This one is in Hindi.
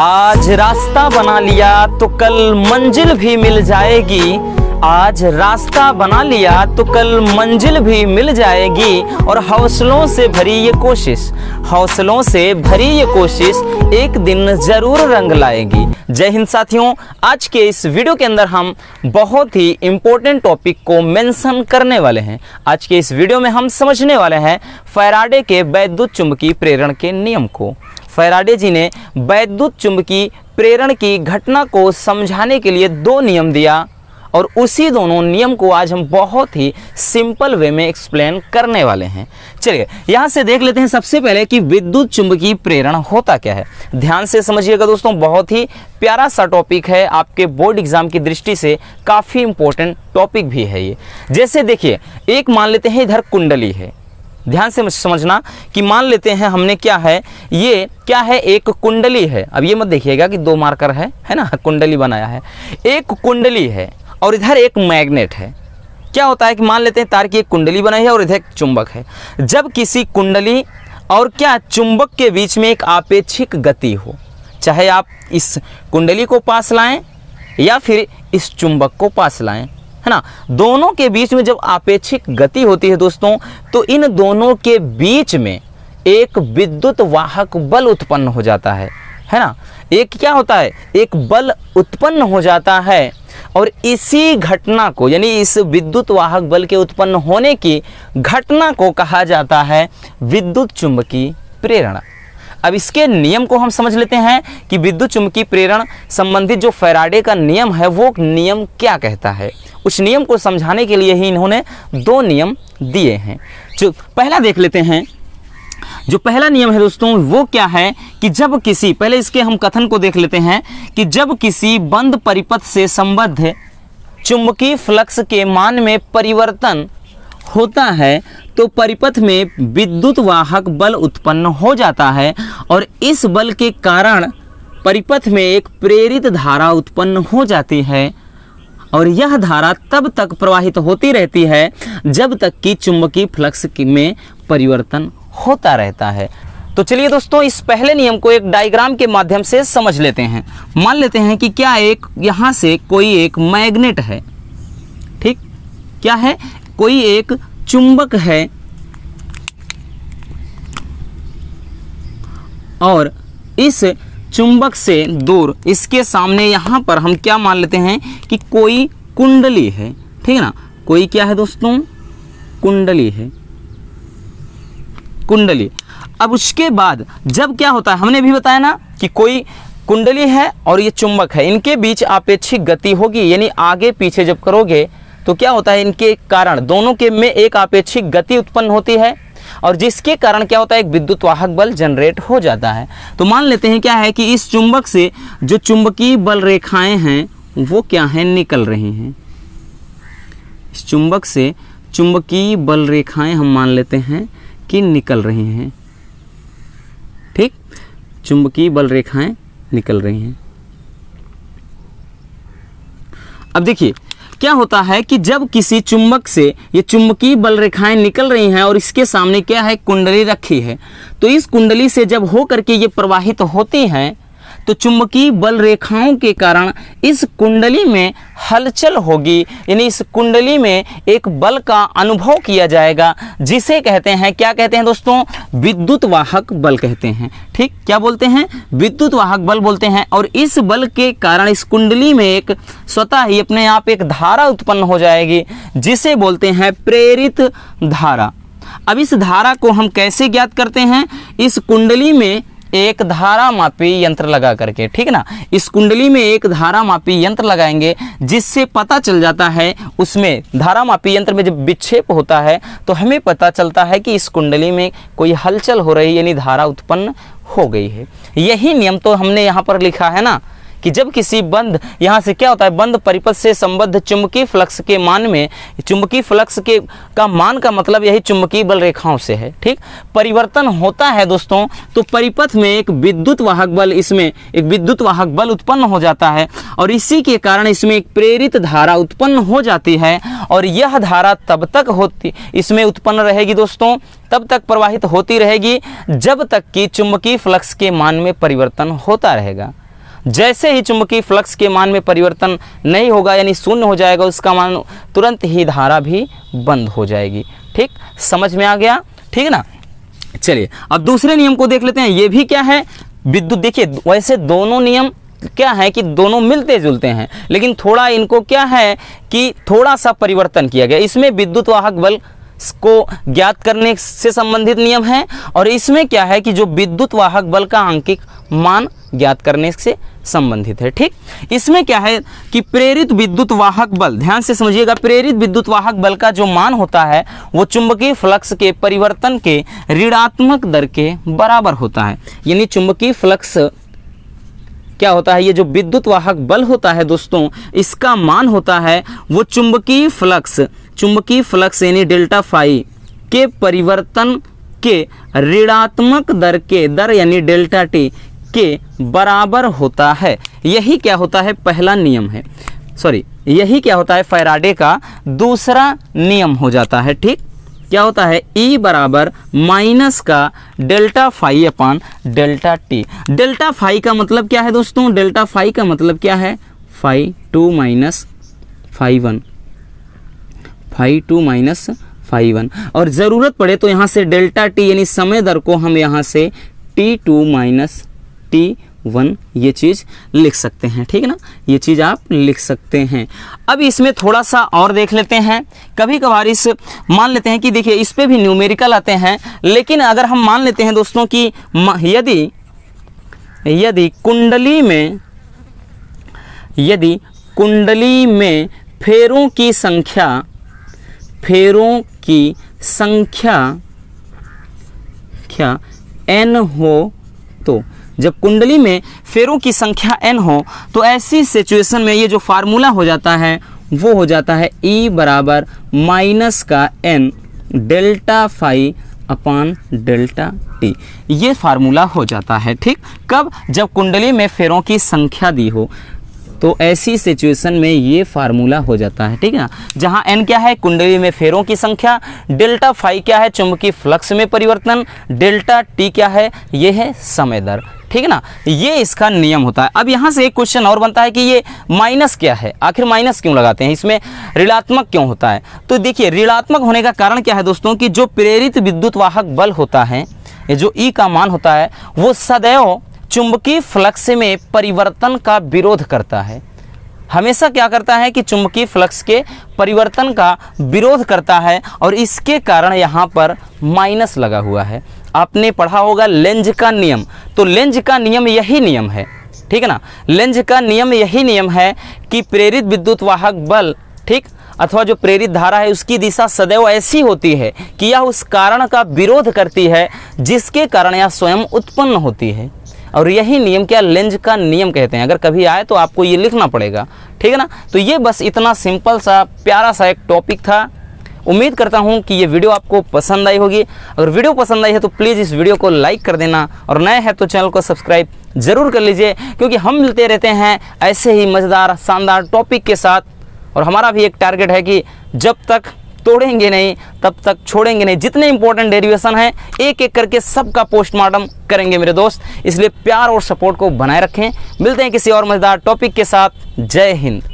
आज रास्ता बना लिया तो कल मंजिल भी मिल जाएगी आज रास्ता बना लिया तो कल मंजिल भी मिल जाएगी और हौसलों से भरी ये कोशिश हौसलों से भरी ये कोशिश एक दिन ज़रूर रंग लाएगी जय हिंद साथियों आज के इस वीडियो के अंदर हम बहुत ही इम्पोर्टेंट टॉपिक को मेंशन करने वाले हैं आज के इस वीडियो में हम समझने वाले हैं फैराडे के वैद्युत चुंबकीय प्रेरण के नियम को फैराडे जी ने वैद्युत चुंबकीय प्रेरण की घटना को समझाने के लिए दो नियम दिया और उसी दोनों नियम को आज हम बहुत ही सिंपल वे में एक्सप्लेन करने वाले हैं चलिए यहाँ से देख लेते हैं सबसे पहले कि विद्युत चुंबकीय प्रेरण होता क्या है ध्यान से समझिएगा दोस्तों बहुत ही प्यारा सा टॉपिक है आपके बोर्ड एग्जाम की दृष्टि से काफ़ी इंपॉर्टेंट टॉपिक भी है ये जैसे देखिए एक मान लेते हैं इधर कुंडली है ध्यान से समझना कि मान लेते हैं हमने क्या है ये क्या है एक कुंडली है अब ये मत देखिएगा कि दो मार्कर है है ना कुंडली बनाया है एक कुंडली है और इधर एक मैग्नेट है क्या होता है कि मान लेते हैं तार की एक कुंडली बनाई है और इधर एक चुंबक है जब किसी कुंडली और क्या चुंबक के बीच में एक आपेक्षिक गति हो चाहे आप इस कुंडली को पास लाएँ या फिर इस चुंबक को पास लाएँ है ना दोनों के बीच में जब आपेक्षिक गति होती है दोस्तों तो इन दोनों के बीच में एक विद्युत वाहक बल उत्पन्न हो जाता है है ना एक क्या होता है एक बल उत्पन्न हो जाता है और इसी घटना को यानी इस विद्युत वाहक बल के उत्पन्न होने की घटना को कहा जाता है विद्युत चुंबकीय प्रेरणा अब इसके नियम को हम समझ लेते हैं कि विद्युत चुंबकीय प्रेरण संबंधित जो फेराडे का नियम है वो नियम क्या कहता है उस नियम को समझाने के लिए ही इन्होंने दो नियम दिए हैं जो पहला देख लेते हैं जो पहला नियम है दोस्तों वो क्या है कि जब किसी पहले इसके हम कथन को देख लेते हैं कि जब किसी बंद परिपथ से संबद्ध चुंबकीय फ्लक्स के मान में परिवर्तन होता है तो परिपथ में विद्युत वाहक बल उत्पन्न हो जाता है और इस बल के कारण परिपथ में एक प्रेरित धारा उत्पन्न हो जाती है और यह धारा तब तक प्रवाहित होती रहती है जब तक कि चुंबकीय फ्लक्स में परिवर्तन होता रहता है तो चलिए दोस्तों इस पहले नियम को एक डायग्राम के माध्यम से समझ लेते हैं मान लेते हैं कि क्या एक यहाँ से कोई एक मैग्नेट है ठीक क्या है कोई एक चुंबक है और इस चुंबक से दूर इसके सामने यहाँ पर हम क्या मान लेते हैं कि कोई कुंडली है ठीक है ना कोई क्या है दोस्तों कुंडली है कुंडली अब उसके बाद जब क्या होता है हमने भी बताया ना कि कोई कुंडली है और ये चुंबक है इनके बीच आपेक्षिक गति होगी यानी आगे पीछे जब करोगे तो क्या होता है इनके कारण दोनों के में एक आपेक्षिक गति उत्पन्न होती है और जिसके कारण क्या होता है एक विद्युत वाहक बल जनरेट हो जाता है तो मान लेते हैं क्या है कि इस चुंबक से जो चुंबकीय बल रेखाएं हैं वो क्या है निकल रही हैं इस चुंबक से चुंबकीय बल रेखाएं हम मान लेते हैं कि निकल रही हैं ठीक चुंबकीय बल रेखाएं निकल रही हैं अब देखिए क्या होता है कि जब किसी चुंबक से ये चुंबकीय बल रेखाएं निकल रही हैं और इसके सामने क्या है कुंडली रखी है तो इस कुंडली से जब हो के ये प्रवाहित होती हैं तो चुंबकीय बल रेखाओं के कारण इस कुंडली में हलचल होगी यानी इस कुंडली में एक बल का अनुभव किया जाएगा जिसे कहते हैं क्या कहते हैं दोस्तों विद्युत वाहक बल कहते हैं ठीक क्या बोलते हैं विद्युत वाहक बल बोलते हैं और इस बल के कारण इस कुंडली में एक स्वतः ही अपने आप एक धारा उत्पन्न हो जाएगी जिसे बोलते हैं प्रेरित धारा अब इस धारा को हम कैसे ज्ञात करते हैं इस कुंडली में एक धारा मापी यंत्र लगा करके ठीक ना इस कुंडली में एक धारा मापी यंत्र लगाएंगे जिससे पता चल जाता है उसमें धारा मापी यंत्र में जब विक्षेप होता है तो हमें पता चलता है कि इस कुंडली में कोई हलचल हो रही यानी धारा उत्पन्न हो गई है यही नियम तो हमने यहाँ पर लिखा है ना कि जब किसी बंद यहाँ से क्या होता है बंद परिपथ से संबद्ध चुंबकीय फ्लक्स के मान में चुंबकीय फ्लक्स के का मान का मतलब यही चुंबकीय बल रेखाओं से है ठीक परिवर्तन होता है दोस्तों तो परिपथ में एक विद्युत वाहक बल इसमें एक विद्युत वाहक बल उत्पन्न हो जाता है और इसी के कारण इसमें एक प्रेरित धारा उत्पन्न हो जाती है और यह धारा तब तक होती इसमें उत्पन्न रहेगी दोस्तों तब तक प्रवाहित होती रहेगी जब तक कि चुंबकीय फ्लक्स के मान में परिवर्तन होता रहेगा जैसे ही चुंबकीय फ्लक्स के मान में परिवर्तन नहीं होगा यानी शून्य हो जाएगा उसका मान तुरंत ही धारा भी बंद हो जाएगी ठीक समझ में आ गया ठीक है ना चलिए अब दूसरे नियम को देख लेते हैं ये भी क्या है विद्युत देखिए वैसे दोनों नियम क्या है कि दोनों मिलते जुलते हैं लेकिन थोड़ा इनको क्या है कि थोड़ा सा परिवर्तन किया गया इसमें विद्युत वाहक बल को ज्ञात करने से संबंधित नियम है और इसमें क्या है कि जो विद्युत वाहक बल का आंकिक मान ज्ञात करने से संबंधित है ठीक इसमें क्या है कि प्रेरित विद्युत वाहक बल ध्यान से समझिएगा प्रेरित विद्युत वाहक बल का जो मान होता है वो चुंबकीय फ्लक्स के परिवर्तन के ऋणात्मक दर के बराबर होता है यानी चुंबकीय फ्लक्स क्या होता है ये जो विद्युत वाहक बल होता है दोस्तों इसका मान होता है वो चुंबकीय फ्लक्स चुंबकीय फ्लक्स यानी डेल्टा फाई के परिवर्तन के ऋणात्मक दर के दर यानी डेल्टा टी के बराबर होता है यही क्या होता है पहला नियम है सॉरी यही क्या होता है फैराडे का दूसरा नियम हो जाता है ठीक क्या होता है E बराबर माइनस का delta phi upon delta T delta phi का मतलब क्या है दोस्तों डेल्टा फाई का मतलब क्या है phi two minus phi one five two minus five one और ज़रूरत पड़े तो यहाँ से डेल्टा टी यानी समय दर को हम यहाँ से T two minus T one ये चीज़ लिख सकते हैं ठीक है ना ये चीज़ आप लिख सकते हैं अब इसमें थोड़ा सा और देख लेते हैं कभी कभार इस मान लेते हैं कि देखिए इस पर भी न्यूमेरिकल आते हैं लेकिन अगर हम मान लेते हैं दोस्तों कि यदि यदि कुंडली में यदि कुंडली में फेरों की संख्या फेरों की संख्या क्या एन हो तो जब कुंडली में फेरों की संख्या एन हो तो ऐसी सिचुएशन में ये जो फार्मूला हो जाता है वो हो जाता है ई e बराबर माइनस का N delta five upon delta T ये फार्मूला हो जाता है ठीक कब जब कुंडली में फेरों की संख्या दी हो तो ऐसी सिचुएशन में ये फार्मूला हो जाता है ठीक है जहाँ एन क्या है कुंडली में फेरों की संख्या डेल्टा फाइव क्या है चुंबकीय फ्लक्स में परिवर्तन डेल्टा टी क्या है ये है समय दर ठीक है ना ये इसका नियम होता है अब यहाँ से एक क्वेश्चन और बनता है कि ये माइनस क्या है आखिर माइनस क्यों लगाते हैं इसमें ऋणात्मक क्यों होता है तो देखिए ऋणात्मक होने का कारण क्या है दोस्तों कि जो प्रेरित विद्युत वाहक बल होता है जो ई e का मान होता है वो सदैव चुंबकीय फ्लक्स में परिवर्तन का विरोध करता है हमेशा क्या करता है कि चुंबकीय फ्लक्स के परिवर्तन का विरोध करता है और इसके कारण यहाँ पर माइनस लगा हुआ है आपने पढ़ा होगा लेंज का नियम तो लेंज का नियम यही नियम है ठीक है ना लेंज का नियम यही नियम है कि प्रेरित विद्युत वाहक बल ठीक अथवा जो प्रेरित धारा है उसकी दिशा सदैव ऐसी होती है कि यह उस कारण का विरोध करती है जिसके कारण यह स्वयं उत्पन्न होती है और यही नियम क्या लेंज का नियम कहते हैं अगर कभी आए तो आपको ये लिखना पड़ेगा ठीक है ना तो ये बस इतना सिंपल सा प्यारा सा एक टॉपिक था उम्मीद करता हूँ कि ये वीडियो आपको पसंद आई होगी अगर वीडियो पसंद आई है तो प्लीज़ इस वीडियो को लाइक कर देना और नए हैं तो चैनल को सब्सक्राइब ज़रूर कर लीजिए क्योंकि हम मिलते रहते हैं ऐसे ही मज़ेदार शानदार टॉपिक के साथ और हमारा भी एक टारगेट है कि जब तक तोड़ेंगे नहीं तब तक छोड़ेंगे नहीं जितने इंपॉर्टेंट डेरिवेशन हैं एक एक करके सबका पोस्टमार्टम करेंगे मेरे दोस्त इसलिए प्यार और सपोर्ट को बनाए रखें मिलते हैं किसी और मज़ेदार टॉपिक के साथ जय हिंद